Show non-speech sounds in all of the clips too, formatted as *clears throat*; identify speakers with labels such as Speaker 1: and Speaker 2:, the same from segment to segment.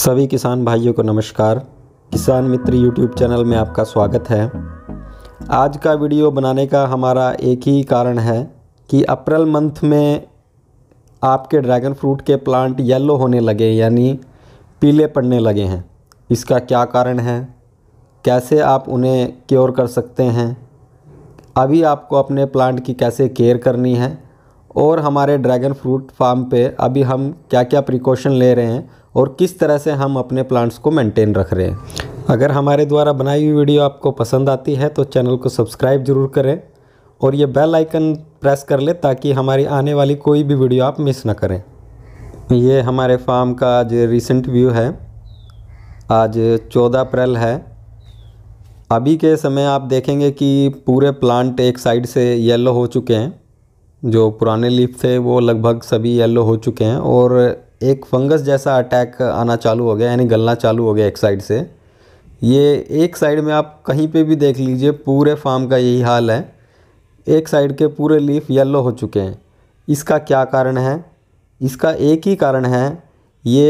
Speaker 1: सभी किसान भाइयों को नमस्कार किसान मित्र यूट्यूब चैनल में आपका स्वागत है आज का वीडियो बनाने का हमारा एक ही कारण है कि अप्रैल मंथ में आपके ड्रैगन फ्रूट के प्लांट येलो होने लगे यानी पीले पड़ने लगे हैं इसका क्या कारण है कैसे आप उन्हें क्योर कर सकते हैं अभी आपको अपने प्लांट की कैसे केयर करनी है और हमारे ड्रैगन फ्रूट फार्म पे अभी हम क्या क्या प्रिकॉशन ले रहे हैं और किस तरह से हम अपने प्लांट्स को मेंटेन रख रहे हैं अगर हमारे द्वारा बनाई हुई वीडियो आपको पसंद आती है तो चैनल को सब्सक्राइब ज़रूर करें और ये बेल आइकन प्रेस कर ले ताकि हमारी आने वाली कोई भी वीडियो आप मिस ना करें ये हमारे फार्म का आज रिसेंट व्यू है आज 14 अप्रैल है अभी के समय आप देखेंगे कि पूरे प्लांट एक साइड से येलो हो चुके हैं जो पुराने लीफ थे वो लगभग सभी येलो हो चुके हैं और एक फंगस जैसा अटैक आना चालू हो गया यानी गलना चालू हो गया एक साइड से ये एक साइड में आप कहीं पे भी देख लीजिए पूरे फार्म का यही हाल है एक साइड के पूरे लीफ येलो हो चुके हैं इसका क्या कारण है इसका एक ही कारण है ये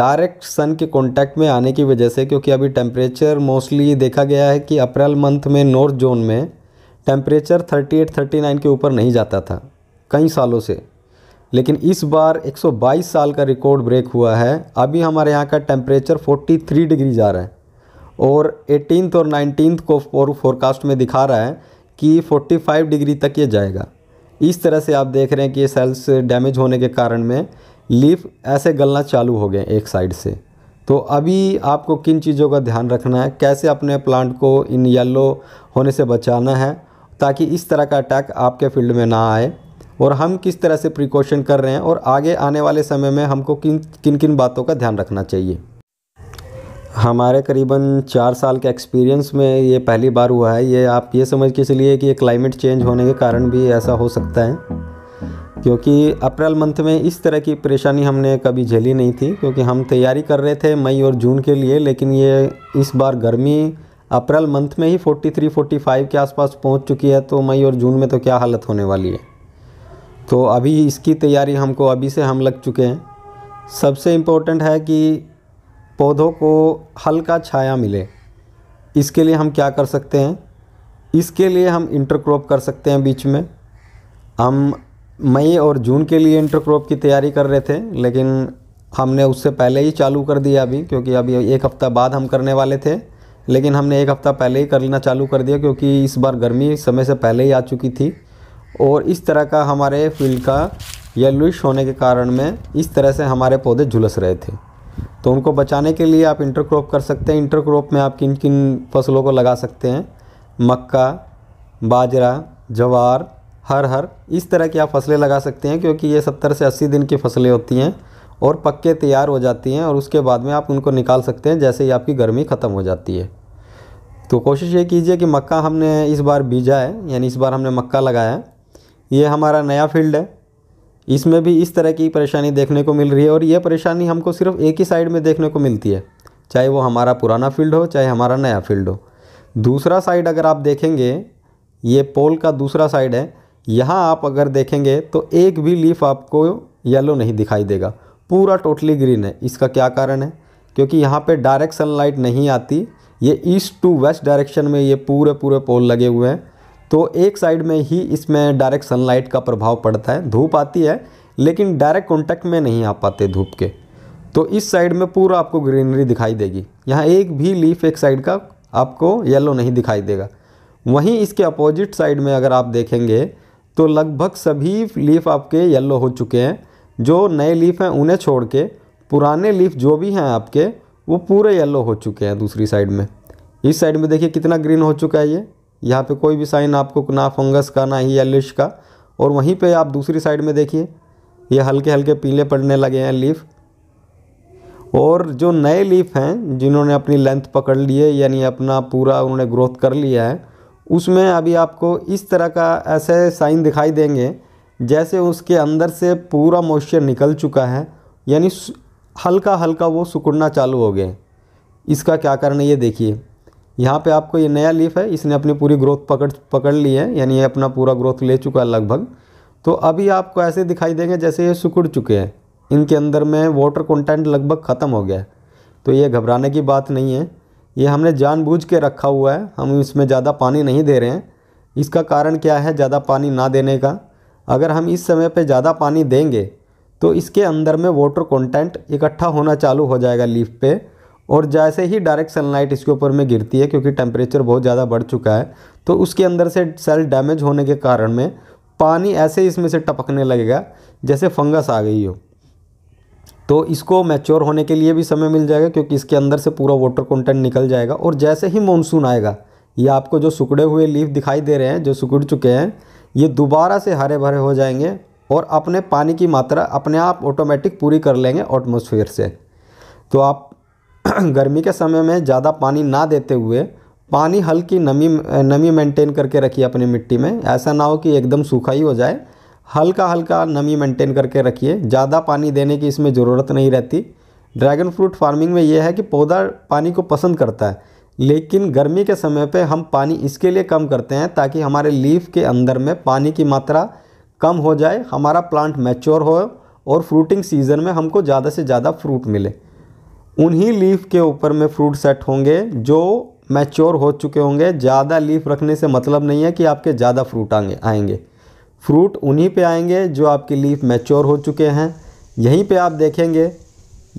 Speaker 1: डायरेक्ट सन के कांटेक्ट में आने की वजह से क्योंकि अभी टेम्परेचर मोस्टली देखा गया है कि अप्रैल मंथ में नॉर्थ जोन में टेम्परेचर 38 39 के ऊपर नहीं जाता था कई सालों से लेकिन इस बार 122 साल का रिकॉर्ड ब्रेक हुआ है अभी हमारे यहाँ का टेम्परेचर 43 डिग्री जा रहा है और एटीनथ और नाइनटीन को फोरकास्ट में दिखा रहा है कि 45 डिग्री तक ये जाएगा इस तरह से आप देख रहे हैं कि ये सेल्स डैमेज होने के कारण में लीफ ऐसे गलना चालू हो गए एक साइड से तो अभी आपको किन चीज़ों का ध्यान रखना है कैसे अपने प्लांट को इन येल्लो होने से बचाना है ताकि इस तरह का अटैक आपके फील्ड में ना आए और हम किस तरह से प्रिकॉशन कर रहे हैं और आगे आने वाले समय में हमको किन किन किन बातों का ध्यान रखना चाहिए हमारे करीबन चार साल के एक्सपीरियंस में ये पहली बार हुआ है ये आप ये समझ के चलिए कि ये क्लाइमेट चेंज होने के कारण भी ऐसा हो सकता है क्योंकि अप्रैल मंथ में इस तरह की परेशानी हमने कभी झेली नहीं थी क्योंकि हम तैयारी कर रहे थे मई और जून के लिए लेकिन ये इस बार गर्मी अप्रैल मंथ में ही 43, 45 के आसपास पहुंच चुकी है तो मई और जून में तो क्या हालत होने वाली है तो अभी इसकी तैयारी हमको अभी से हम लग चुके हैं सबसे इम्पोर्टेंट है कि पौधों को हल्का छाया मिले इसके लिए हम क्या कर सकते हैं इसके लिए हम इंटरक्रॉप कर सकते हैं बीच में हम मई और जून के लिए इंटरक्रॉप की तैयारी कर रहे थे लेकिन हमने उससे पहले ही चालू कर दिया अभी क्योंकि अभी एक हफ़्ता बाद हम करने वाले थे लेकिन हमने एक हफ़्ता पहले ही करना चालू कर दिया क्योंकि इस बार गर्मी समय से पहले ही आ चुकी थी और इस तरह का हमारे फील्ड का येलोइश होने के कारण में इस तरह से हमारे पौधे झुलस रहे थे तो उनको बचाने के लिए आप इंटरक्रॉप कर सकते हैं इंटरक्रॉप में आप किन किन फसलों को लगा सकते हैं मक्का बाजरा जवार हर हर इस तरह की आप फसलें लगा सकते हैं क्योंकि ये सत्तर से अस्सी दिन की फसलें होती हैं और पक्के तैयार हो जाती हैं और उसके बाद में आप उनको निकाल सकते हैं जैसे ही आपकी गर्मी ख़त्म हो जाती है तो कोशिश ये कीजिए कि मक्का हमने इस बार बीजा है यानी इस बार हमने मक्का लगाया है ये हमारा नया फील्ड है इसमें भी इस तरह की परेशानी देखने को मिल रही है और ये परेशानी हमको सिर्फ एक ही साइड में देखने को मिलती है चाहे वो हमारा पुराना फील्ड हो चाहे हमारा नया फील्ड हो दूसरा साइड अगर आप देखेंगे ये पोल का दूसरा साइड है यहाँ आप अगर देखेंगे तो एक भी लीफ आपको येलो नहीं दिखाई देगा पूरा टोटली ग्रीन है इसका क्या कारण है क्योंकि यहाँ पे डायरेक्ट सनलाइट नहीं आती ये ईस्ट टू वेस्ट डायरेक्शन में ये पूरे पूरे पोल लगे हुए हैं तो एक साइड में ही इसमें डायरेक्ट सनलाइट का प्रभाव पड़ता है धूप आती है लेकिन डायरेक्ट कॉन्टैक्ट में नहीं आ पाते धूप के तो इस साइड में पूरा आपको ग्रीनरी दिखाई देगी यहाँ एक भी लीफ एक साइड का आपको येलो नहीं दिखाई देगा वहीं इसके अपोजिट साइड में अगर आप देखेंगे तो लगभग सभी लीफ आपके येलो हो चुके हैं जो नए लीफ हैं उन्हें छोड़ के पुराने लीफ जो भी हैं आपके वो पूरे येलो हो चुके हैं दूसरी साइड में इस साइड में देखिए कितना ग्रीन हो चुका है ये यहाँ पे कोई भी साइन आपको ना फंगस का ना ही एलिश का और वहीं पे आप दूसरी साइड में देखिए ये हल्के हल्के पीले पड़ने लगे हैं लीफ और जो नए लीफ हैं जिन्होंने अपनी लेंथ पकड़ ली है यानी अपना पूरा उन्होंने ग्रोथ कर लिया है उसमें अभी आपको इस तरह का ऐसे साइन दिखाई देंगे जैसे उसके अंदर से पूरा मॉइस्चर निकल चुका है यानी हल्का हल्का वो सिकुड़ना चालू हो गए इसका क्या कारण है ये देखिए यहाँ पे आपको ये नया लीफ है इसने अपनी पूरी ग्रोथ पकड़ पकड़ ली है यानी ये अपना पूरा ग्रोथ ले चुका है लगभग तो अभी आपको ऐसे दिखाई देंगे जैसे ये सिकुड़ चुके हैं इनके अंदर में वाटर कंटेंट लगभग ख़त्म हो गया है तो ये घबराने की बात नहीं है ये हमने जानबूझ के रखा हुआ है हम इसमें ज़्यादा पानी नहीं दे रहे हैं इसका कारण क्या है ज़्यादा पानी ना देने का अगर हम इस समय पर ज़्यादा पानी देंगे तो इसके अंदर में वाटर कॉन्टेंट इकट्ठा होना चालू हो जाएगा लीफ पे और जैसे ही डायरेक्ट सनलाइट इसके ऊपर में गिरती है क्योंकि टेम्परेचर बहुत ज़्यादा बढ़ चुका है तो उसके अंदर से सेल डैमेज होने के कारण में पानी ऐसे इसमें से टपकने लगेगा जैसे फंगस आ गई हो तो इसको मैच्योर होने के लिए भी समय मिल जाएगा क्योंकि इसके अंदर से पूरा वाटर कंटेंट निकल जाएगा और जैसे ही मानसून आएगा ये आपको जो सुकड़े हुए लीफ दिखाई दे रहे हैं जो सुकड़ चुके हैं ये दोबारा से हरे भरे हो जाएंगे और अपने पानी की मात्रा अपने आप ऑटोमेटिक पूरी कर लेंगे ऑटमोसफियर से तो आप *clears throat* गर्मी के समय में ज़्यादा पानी ना देते हुए पानी हल्की नमी नमी मेंटेन करके रखिए अपनी मिट्टी में ऐसा ना हो कि एकदम सूखा ही हो जाए हल्का हल्का नमी मेंटेन करके रखिए ज़्यादा पानी देने की इसमें ज़रूरत नहीं रहती ड्रैगन फ्रूट फार्मिंग में यह है कि पौधा पानी को पसंद करता है लेकिन गर्मी के समय पे हम पानी इसके लिए कम करते हैं ताकि हमारे लीफ के अंदर में पानी की मात्रा कम हो जाए हमारा प्लांट मैच्योर हो और फ्रूटिंग सीज़न में हमको ज़्यादा से ज़्यादा फ्रूट मिले उन्हीं लीफ के ऊपर में फ्रूट सेट होंगे जो मैच्योर हो चुके होंगे ज़्यादा लीफ रखने से मतलब नहीं है कि आपके ज़्यादा फ्रूट आएंगे आएंगे फ्रूट उन्हीं पे आएंगे जो आपकी लीफ मैच्योर हो चुके हैं यहीं पे आप देखेंगे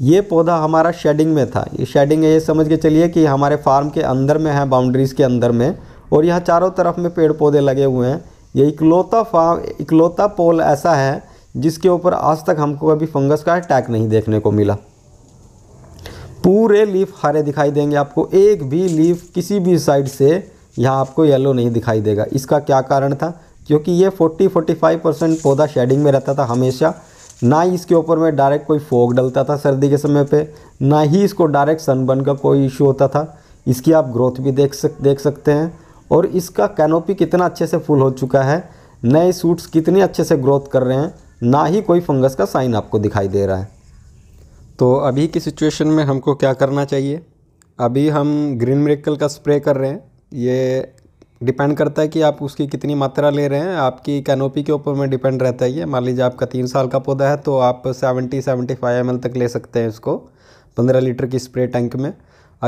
Speaker 1: ये पौधा हमारा शेडिंग में था ये शेडिंग है ये समझ के चलिए कि हमारे फार्म के अंदर में है बाउंड्रीज़ के अंदर में और यहाँ चारों तरफ में पेड़ पौधे लगे हुए हैं ये इकलौता फार्म इकलौता पोल ऐसा है जिसके ऊपर आज तक हमको अभी फंगस का अटैक नहीं देखने को मिला पूरे लीफ हरे दिखाई देंगे आपको एक भी लीफ किसी भी साइड से यहाँ आपको येलो नहीं दिखाई देगा इसका क्या कारण था क्योंकि ये 40-45 परसेंट पौधा शेडिंग में रहता था हमेशा ना ही इसके ऊपर में डायरेक्ट कोई फोग डलता था सर्दी के समय पे ना ही इसको डायरेक्ट सनबर्न का कोई इशू होता था इसकी आप ग्रोथ भी देख सक देख सकते हैं और इसका कैनोपी कितना अच्छे से फुल हो चुका है नए सूट्स कितने अच्छे से ग्रोथ कर रहे हैं ना ही कोई फंगस का साइन आपको दिखाई दे रहा है तो अभी की सिचुएशन में हमको क्या करना चाहिए अभी हम ग्रीन मेरिकल का स्प्रे कर रहे हैं ये डिपेंड करता है कि आप उसकी कितनी मात्रा ले रहे हैं आपकी कैनोपी के ऊपर में डिपेंड रहता है ये मान लीजिए आपका तीन साल का पौधा है तो आप सेवेंटी सेवेंटी फाइव एम तक ले सकते हैं इसको पंद्रह लीटर की स्प्रे टैंक में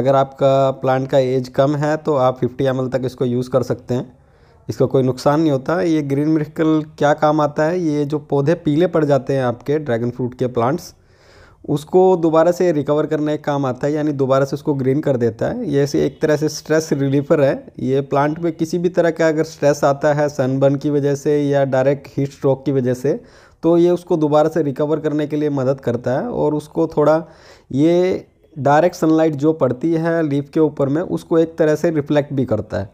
Speaker 1: अगर आपका प्लांट का एज कम है तो आप फिफ्टी एम तक इसको यूज़ कर सकते हैं इसका कोई नुकसान नहीं होता ये ग्रीन मेरिकल क्या काम आता है ये जो पौधे पीले पड़ जाते हैं आपके ड्रैगन फ्रूट के प्लांट्स उसको दोबारा से रिकवर करने का काम आता है यानी दोबारा से उसको ग्रीन कर देता है ये से एक तरह से स्ट्रेस रिलीफर है ये प्लांट में किसी भी तरह का अगर स्ट्रेस आता है सनबर्न की वजह से या डायरेक्ट हीट स्ट्रोक की वजह से तो ये उसको दोबारा से रिकवर करने के लिए मदद करता है और उसको थोड़ा ये डायरेक्ट सनलाइट जो पड़ती है लीफ के ऊपर में उसको एक तरह से रिफ्लेक्ट भी करता है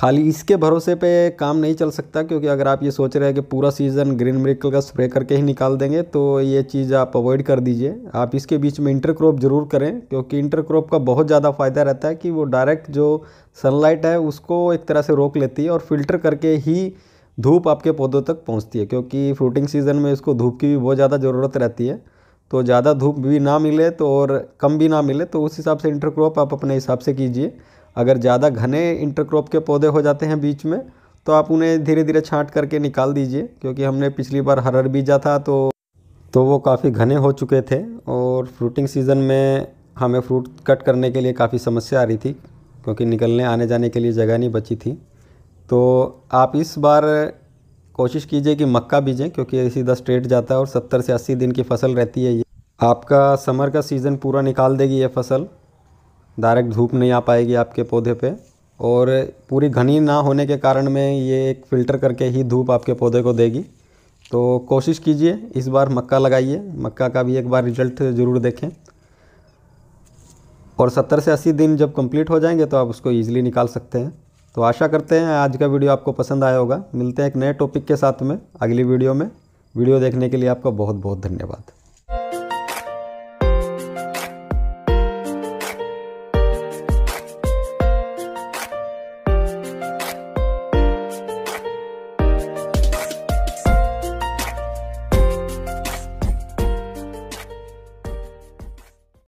Speaker 1: खाली इसके भरोसे पे काम नहीं चल सकता क्योंकि अगर आप ये सोच रहे हैं कि पूरा सीज़न ग्रीन मिरिकल का स्प्रे करके ही निकाल देंगे तो ये चीज़ आप अवॉइड कर दीजिए आप इसके बीच में इंटरक्रॉप ज़रूर करें क्योंकि इंटरक्रॉप का बहुत ज़्यादा फ़ायदा रहता है कि वो डायरेक्ट जो सनलाइट है उसको एक तरह से रोक लेती है और फिल्टर करके ही धूप आपके पौधों तक पहुँचती है क्योंकि फ्रूटिंग सीज़न में इसको धूप की भी बहुत ज़्यादा ज़रूरत रहती है तो ज़्यादा धूप भी ना मिले तो और कम भी ना मिले तो उस हिसाब से इंटरक्रॉप आप अपने हिसाब से कीजिए अगर ज़्यादा घने इंटरक्रॉप के पौधे हो जाते हैं बीच में तो आप उन्हें धीरे धीरे छांट करके निकाल दीजिए क्योंकि हमने पिछली बार हरर बीजा था तो तो वो काफ़ी घने हो चुके थे और फ्रूटिंग सीज़न में हमें फ्रूट कट करने के लिए काफ़ी समस्या आ रही थी क्योंकि निकलने आने जाने के लिए जगह नहीं बची थी तो आप इस बार कोशिश कीजिए कि मक्का बीजें क्योंकि सीधा स्ट्रेट जाता है और सत्तर से अस्सी दिन की फसल रहती है ये आपका समर का सीज़न पूरा निकाल देगी ये फसल डायरेक्ट धूप नहीं आ पाएगी आपके पौधे पे और पूरी घनी ना होने के कारण में ये एक फ़िल्टर करके ही धूप आपके पौधे को देगी तो कोशिश कीजिए इस बार मक्का लगाइए मक्का का भी एक बार रिजल्ट ज़रूर देखें और 70 से 80 दिन जब कंप्लीट हो जाएंगे तो आप उसको ईजिली निकाल सकते हैं तो आशा करते हैं आज का वीडियो आपको पसंद आया होगा मिलते हैं एक नए टॉपिक के साथ में अगली वीडियो में वीडियो देखने के लिए आपका बहुत बहुत धन्यवाद